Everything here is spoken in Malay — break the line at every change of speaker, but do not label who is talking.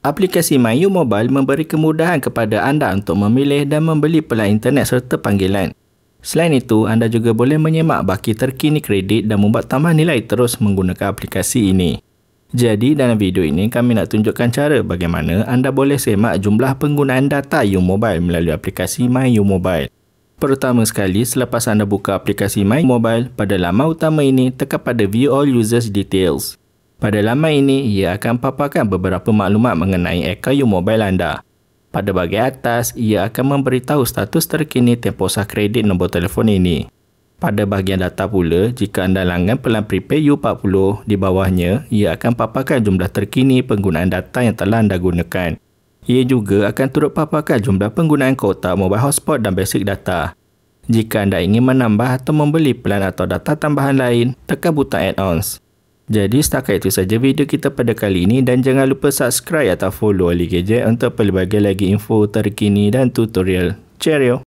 Aplikasi MyU Mobile memberi kemudahan kepada anda untuk memilih dan membeli pelan internet serta panggilan. Selain itu, anda juga boleh menyemak baki terkini kredit dan membuat tambah nilai terus menggunakan aplikasi ini. Jadi dalam video ini kami nak tunjukkan cara bagaimana anda boleh semak jumlah penggunaan data You Mobile melalui aplikasi MyU Mobile. Pertama sekali, selepas anda buka aplikasi MyU Mobile, pada laman utama ini tekan pada View All Users Details. Pada laman ini, ia akan paparkan beberapa maklumat mengenai AirKayu mobile anda. Pada bahagian atas, ia akan memberitahu status terkini tempoh sah kredit nombor telefon ini. Pada bahagian data pula, jika anda langgan pelan prepay U40 di bawahnya, ia akan paparkan jumlah terkini penggunaan data yang telah anda gunakan. Ia juga akan turut paparkan jumlah penggunaan kuota mobile hotspot dan basic data. Jika anda ingin menambah atau membeli pelan atau data tambahan lain, tekan butang add-ons. Jadi setakat itu saja video kita pada kali ini dan jangan lupa subscribe atau follow Ali Gadget untuk pelbagai lagi info terkini dan tutorial. Cheerio!